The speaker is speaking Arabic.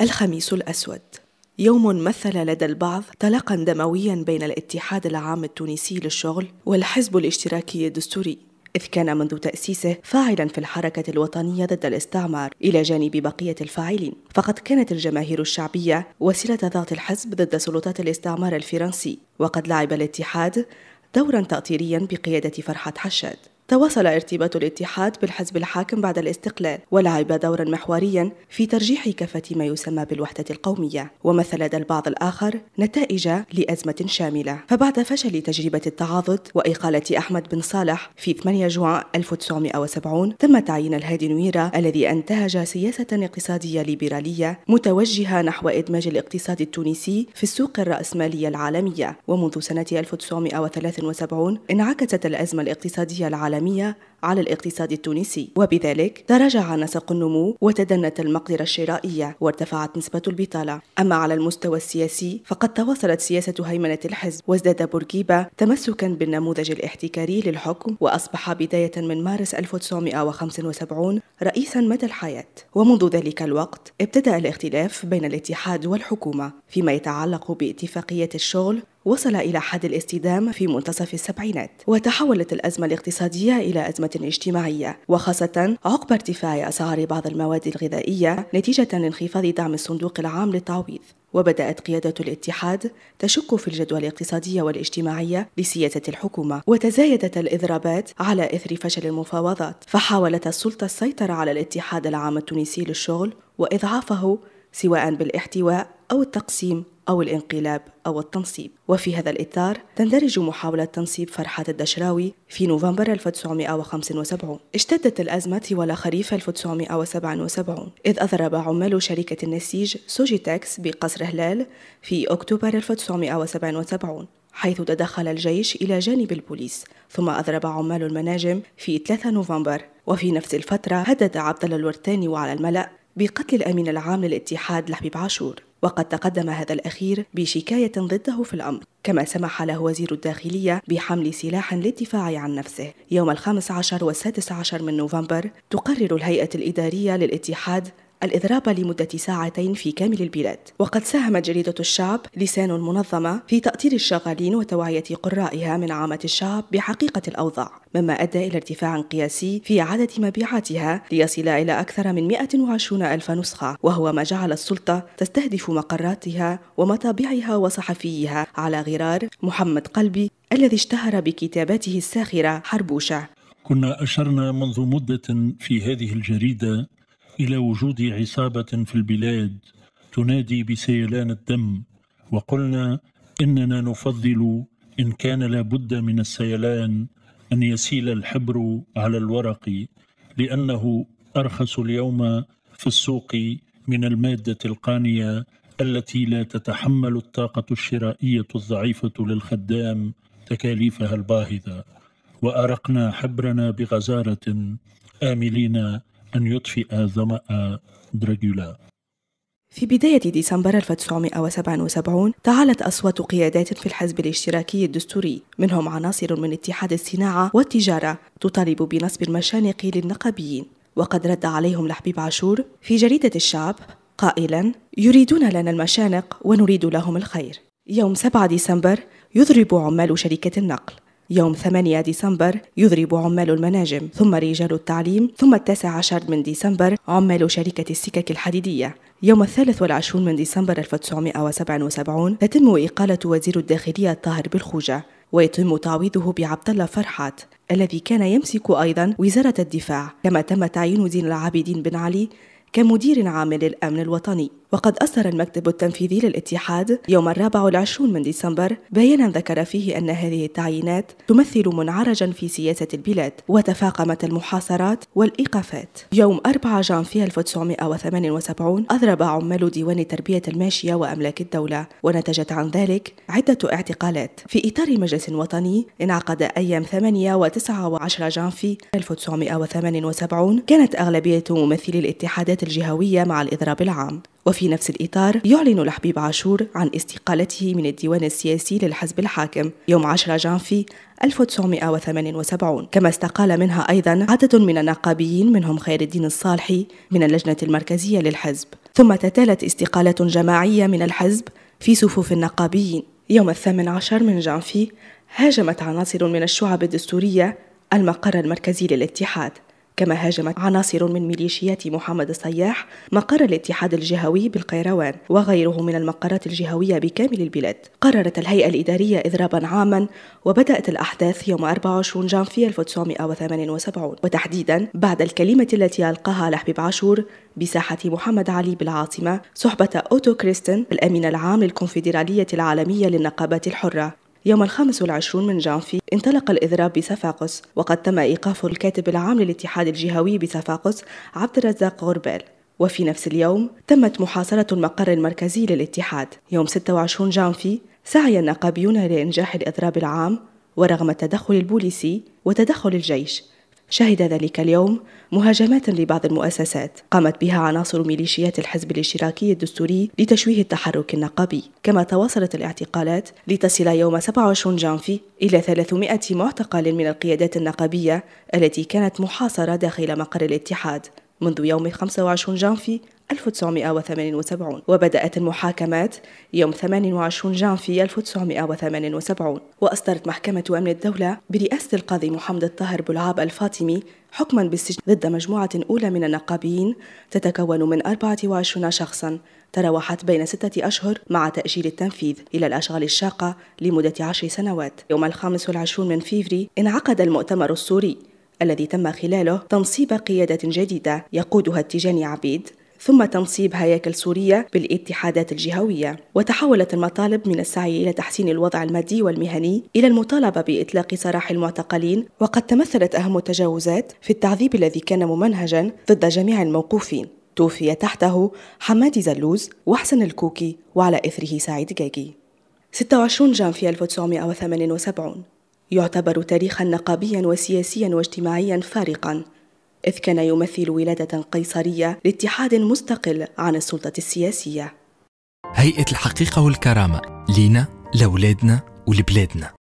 الخميس الأسود يوم مثل لدى البعض طلاقا دمويا بين الاتحاد العام التونسي للشغل والحزب الاشتراكي الدستوري إذ كان منذ تأسيسه فاعلا في الحركة الوطنية ضد الاستعمار إلى جانب بقية الفاعلين فقد كانت الجماهير الشعبية وسيلة ضغط الحزب ضد سلطات الاستعمار الفرنسي وقد لعب الاتحاد دورا تأطيريا بقيادة فرحة حشاد تواصل ارتباط الاتحاد بالحزب الحاكم بعد الاستقلال ولعب دورا محوريا في ترجيح كفة ما يسمى بالوحدة القومية ومثل لدى البعض الآخر نتائج لأزمة شاملة فبعد فشل تجربة التعاضد وإقالة أحمد بن صالح في 8 جوان 1970 تم تعيين الهادي نويرة الذي أنتهج سياسة اقتصادية ليبرالية متوجهة نحو إدماج الاقتصاد التونسي في السوق الرأسمالية العالمية ومنذ سنة 1973 انعكست الأزمة الاقتصادية العالمية العالمية على الاقتصاد التونسي وبذلك تراجع نسق النمو وتدنت المقدرة الشرائية وارتفعت نسبة البطالة أما على المستوى السياسي فقد تواصلت سياسة هيمنة الحزب وازداد بورقيبة تمسكا بالنموذج الاحتكاري للحكم وأصبح بداية من مارس 1975 رئيسا مدى الحياة ومنذ ذلك الوقت ابتدأ الاختلاف بين الاتحاد والحكومة فيما يتعلق باتفاقية الشغل وصل إلى حد الاستدامة في منتصف السبعينات وتحولت الأزمة الاقتصادية إلى أزمة اجتماعية وخاصة عقب ارتفاع أسعار بعض المواد الغذائية نتيجة لانخفاض دعم الصندوق العام للتعويض وبدأت قيادة الاتحاد تشك في الجدوى الاقتصادية والاجتماعية لسياسة الحكومة وتزايدت الإضرابات على إثر فشل المفاوضات فحاولت السلطة السيطرة على الاتحاد العام التونسي للشغل وإضعافه سواء بالاحتواء أو التقسيم أو الانقلاب أو التنصيب وفي هذا الإطار تندرج محاولة تنصيب فرحات الدشراوي في نوفمبر 1975 اشتدت الأزمة طوال خريف 1977 إذ أضرب عمال شركة النسيج سوجيتكس بقصر هلال في أكتوبر 1977 حيث تدخل الجيش إلى جانب البوليس ثم أضرب عمال المناجم في 3 نوفمبر وفي نفس الفترة هدد عبد الله الورتاني وعلى الملأ بقتل الأمين العام للاتحاد لحبيب عاشور وقد تقدم هذا الأخير بشكاية ضده في الأمر كما سمح له وزير الداخلية بحمل سلاح للدفاع عن نفسه يوم الخامس عشر والسادس عشر من نوفمبر تقرر الهيئة الإدارية للاتحاد الإضراب لمدة ساعتين في كامل البلاد وقد ساهمت جريدة الشعب لسان منظمة في تأطير الشغالين وتوعية قرائها من عامة الشعب بحقيقة الأوضاع مما أدى إلى ارتفاع قياسي في عدد مبيعاتها ليصل إلى أكثر من 120 ألف نسخة وهو ما جعل السلطة تستهدف مقراتها ومطابعها وصحفيها على غرار محمد قلبي الذي اشتهر بكتاباته الساخرة حربوشة كنا أشرنا منذ مدة في هذه الجريدة إلى وجود عصابة في البلاد تنادي بسيلان الدم وقلنا إننا نفضل إن كان لابد من السيلان أن يسيل الحبر على الورق لأنه أرخص اليوم في السوق من المادة القانية التي لا تتحمل الطاقة الشرائية الضعيفة للخدام تكاليفها الباهظة وأرقنا حبرنا بغزارة آملين أن يطفئ ظمأ دراجولا في بداية ديسمبر 1977 تعالت أصوات قيادات في الحزب الاشتراكي الدستوري منهم عناصر من اتحاد الصناعة والتجارة تطالب بنصب المشانق للنقابيين وقد رد عليهم لحبيب عاشور في جريدة الشعب قائلا يريدون لنا المشانق ونريد لهم الخير يوم 7 ديسمبر يضرب عمال شركة النقل يوم 8 ديسمبر يضرب عمال المناجم ثم رجال التعليم ثم التاسع عشر من ديسمبر عمال شركة السكك الحديدية يوم الثالث والعشرون من ديسمبر 1977 تتم إقالة وزير الداخلية طاهر بالخوجة ويتم تعويضه بعبد الله فرحات الذي كان يمسك أيضا وزارة الدفاع كما تم تعيين زين العابدين بن علي كمدير عام للأمن الوطني وقد أصدر المكتب التنفيذي للاتحاد يوم الرابع والعشرون من ديسمبر بيانا ذكر فيه أن هذه التعيينات تمثل منعرجا في سياسة البلاد وتفاقمت المحاصرات والإيقافات يوم 4 جانفي 1978 أضرب عمال ديوان تربية الماشية وأملاك الدولة ونتجت عن ذلك عدة اعتقالات في إطار مجلس وطني انعقد أيام 8 و 9 و 10 جانفي 1978 كانت أغلبية ممثلي الاتحادات الجهوية مع الإضراب العام وفي نفس الإطار يعلن لحبيب عاشور عن استقالته من الديوان السياسي للحزب الحاكم يوم 10 جانفي 1978 كما استقال منها أيضا عدد من النقابيين منهم خير الدين الصالحي من اللجنة المركزية للحزب ثم تتالت استقالة جماعية من الحزب في صفوف النقابيين يوم الثامن عشر من جانفي هاجمت عناصر من الشعب الدستورية المقر المركزي للاتحاد كما هاجمت عناصر من ميليشيات محمد الصياح مقر الاتحاد الجهوي بالقيروان وغيره من المقرات الجهوية بكامل البلاد قررت الهيئة الإدارية إضرابا عاما وبدأت الأحداث يوم 24 جانفي 1978 وتحديدا بعد الكلمة التي ألقاها لحبيب عاشور بساحة محمد علي بالعاصمة صحبة أوتو كريستن الأمين العام للكونفدرالية العالمية للنقابات الحرة يوم الخامس والعشرون من جانفي انطلق الإضراب بصفاقس وقد تم إيقاف الكاتب العام للاتحاد الجهوي بصفاقس عبد الرزاق غربال وفي نفس اليوم تمت محاصرة المقر المركزي للاتحاد يوم 26 جانفي سعي النقابيون لإنجاح الإضراب العام ورغم التدخل البوليسي وتدخل الجيش شهد ذلك اليوم مهاجمات لبعض المؤسسات قامت بها عناصر ميليشيات الحزب الاشتراكي الدستوري لتشويه التحرك النقابي كما تواصلت الاعتقالات لتصل يوم 27 جانفي إلى 300 معتقل من القيادات النقابية التي كانت محاصرة داخل مقر الاتحاد منذ يوم 25 جانفي 1978 وبدأت المحاكمات يوم 28 جانفي 1978 وأصدرت محكمة أمن الدولة برئاسة القاضي محمد الطاهر بلعاب الفاطمي حكما بالسجن ضد مجموعة أولى من النقابيين تتكون من 24 شخصا تراوحت بين ستة أشهر مع تأجيل التنفيذ إلى الأشغال الشاقة لمدة عشر سنوات يوم الخامس والعشرون من فيفري انعقد المؤتمر السوري الذي تم خلاله تنصيب قيادة جديدة يقودها التجاني عبيد ثم تنصيب هياكل سورية بالاتحادات الجهوية وتحولت المطالب من السعي إلى تحسين الوضع المادي والمهني إلى المطالبة بإطلاق سراح المعتقلين وقد تمثلت أهم التجاوزات في التعذيب الذي كان ممنهجا ضد جميع الموقوفين توفي تحته حمادي زلوز وحسن الكوكي وعلى إثره سعيد جاجي 26 جانفي 1978 يعتبر تاريخا نقابيا وسياسيا واجتماعيا فارقا إذ كان يمثل ولادة قيصرية لاتحاد مستقل عن السلطة السياسية هيئة الحقيقة والكرامة لينا لولادنا ولبلادنا